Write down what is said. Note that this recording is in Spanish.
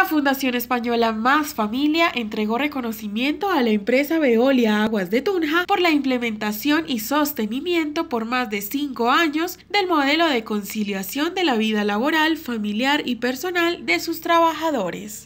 La Fundación Española Más Familia entregó reconocimiento a la empresa Veolia Aguas de Tunja por la implementación y sostenimiento por más de cinco años del modelo de conciliación de la vida laboral, familiar y personal de sus trabajadores.